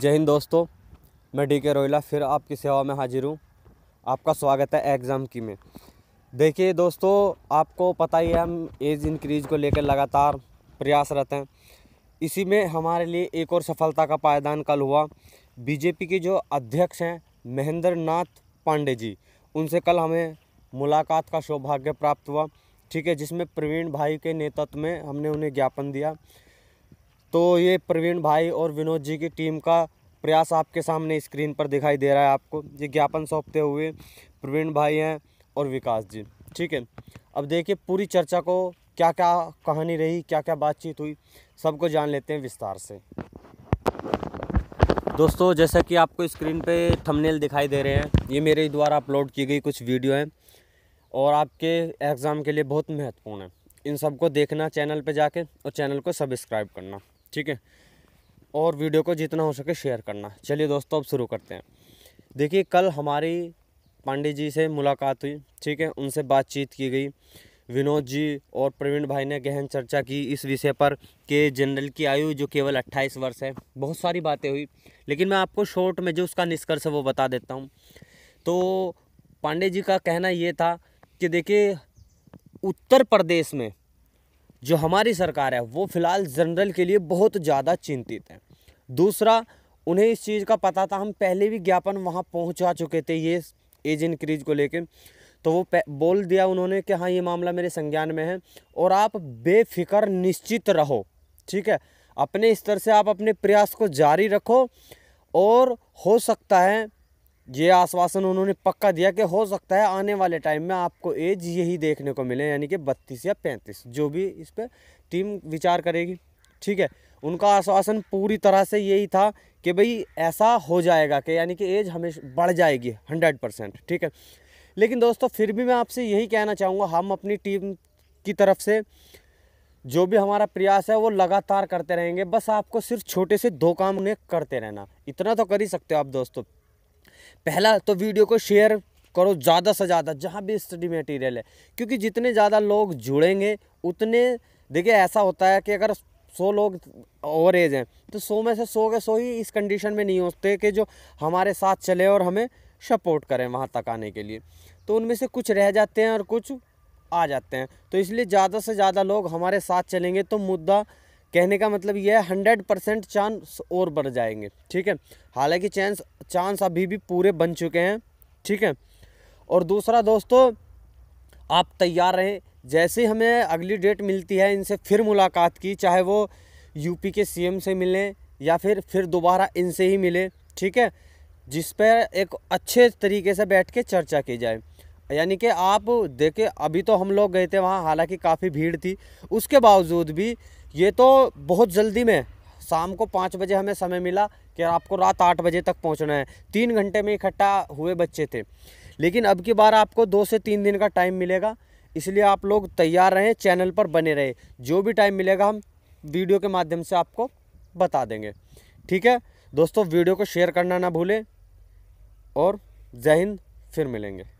जय हिंद दोस्तों मैं डी के रोहिला फिर आपकी सेवा में हाजिर हूँ आपका स्वागत है एग्ज़ाम की में देखिए दोस्तों आपको पता ही है हम एज इंक्रीज़ को लेकर लगातार प्रयासरत हैं इसी में हमारे लिए एक और सफलता का पायदान कल हुआ बीजेपी के जो अध्यक्ष हैं महेंद्र नाथ पांडे जी उनसे कल हमें मुलाकात का सौभाग्य प्राप्त हुआ ठीक है जिसमें प्रवीण भाई के नेतृत्व में हमने उन्हें ज्ञापन दिया तो ये प्रवीण भाई और विनोद जी की टीम का प्रयास आपके सामने स्क्रीन पर दिखाई दे रहा है आपको ये ज्ञापन सौंपते हुए प्रवीण भाई हैं और विकास जी ठीक है अब देखिए पूरी चर्चा को क्या क्या कहानी रही क्या क्या बातचीत हुई सबको जान लेते हैं विस्तार से दोस्तों जैसा कि आपको स्क्रीन पे थंबनेल दिखाई दे रहे हैं ये मेरे द्वारा अपलोड की गई कुछ वीडियो हैं और आपके एग्ज़ाम के लिए बहुत महत्वपूर्ण है इन सबको देखना चैनल पे जाके और चैनल को सब्सक्राइब करना ठीक है और वीडियो को जितना हो सके शेयर करना चलिए दोस्तों अब शुरू करते हैं देखिए कल हमारी पांडे जी से मुलाकात हुई ठीक है उनसे बातचीत की गई विनोद जी और प्रवीण भाई ने गहन चर्चा की इस विषय पर कि जनरल की आयु जो केवल 28 वर्ष है बहुत सारी बातें हुई लेकिन मैं आपको शॉर्ट में जो उसका निष्कर्ष है वो बता देता हूँ तो पांडे जी का कहना ये था कि देखिए उत्तर प्रदेश में जो हमारी सरकार है वो फ़िलहाल जनरल के लिए बहुत ज़्यादा चिंतित है दूसरा उन्हें इस चीज़ का पता था हम पहले भी ज्ञापन वहाँ पहुँचा चुके थे ये एज इनक्रीज को लेकर तो वो बोल दिया उन्होंने कि हाँ ये मामला मेरे संज्ञान में है और आप बेफिक्र निश्चित रहो ठीक है अपने स्तर से आप अपने प्रयास को जारी रखो और हो सकता है ये आश्वासन उन्होंने पक्का दिया कि हो सकता है आने वाले टाइम में आपको एज यही देखने को मिले यानी कि बत्तीस या पैंतीस जो भी इस पर टीम विचार करेगी ठीक है उनका आश्वासन पूरी तरह से यही था कि भाई ऐसा हो जाएगा कि यानी कि एज हमेशा बढ़ जाएगी हंड्रेड परसेंट ठीक है लेकिन दोस्तों फिर भी मैं आपसे यही कहना चाहूँगा हम अपनी टीम की तरफ से जो भी हमारा प्रयास है वो लगातार करते रहेंगे बस आपको सिर्फ छोटे से दो काम उन्हें करते रहना इतना तो कर ही सकते हो आप दोस्तों पहला तो वीडियो को शेयर करो ज़्यादा से ज़्यादा जहाँ भी स्टडी मटेरियल है क्योंकि जितने ज़्यादा लोग जुड़ेंगे उतने देखिए ऐसा होता है कि अगर सौ लोग ओवर एज हैं तो सौ में से सौ के सौ ही इस कंडीशन में नहीं होते कि जो हमारे साथ चले और हमें सपोर्ट करें वहाँ तक आने के लिए तो उनमें से कुछ रह जाते हैं और कुछ आ जाते हैं तो इसलिए ज़्यादा से ज़्यादा लोग हमारे साथ चलेंगे तो मुद्दा कहने का मतलब यह है हंड्रेड परसेंट चांस और बढ़ जाएंगे ठीक है हालांकि चांस चांस अभी भी पूरे बन चुके हैं ठीक है और दूसरा दोस्तों आप तैयार रहें जैसे हमें अगली डेट मिलती है इनसे फिर मुलाकात की चाहे वो यूपी के सीएम से मिलें या फिर फिर दोबारा इनसे ही मिले ठीक है जिस पर एक अच्छे तरीके से बैठ के चर्चा की जाए यानी कि आप देखे अभी तो हम लोग गए थे वहाँ हालांकि काफ़ी भीड़ थी उसके बावजूद भी ये तो बहुत जल्दी में शाम को पाँच बजे हमें समय मिला कि आपको रात आठ बजे तक पहुँचना है तीन घंटे में इकट्ठा हुए बच्चे थे लेकिन अब की बार आपको दो से तीन दिन का टाइम मिलेगा इसलिए आप लोग तैयार रहें चैनल पर बने रहे जो भी टाइम मिलेगा हम वीडियो के माध्यम से आपको बता देंगे ठीक है दोस्तों वीडियो को शेयर करना ना भूलें और जय हिंद फिर मिलेंगे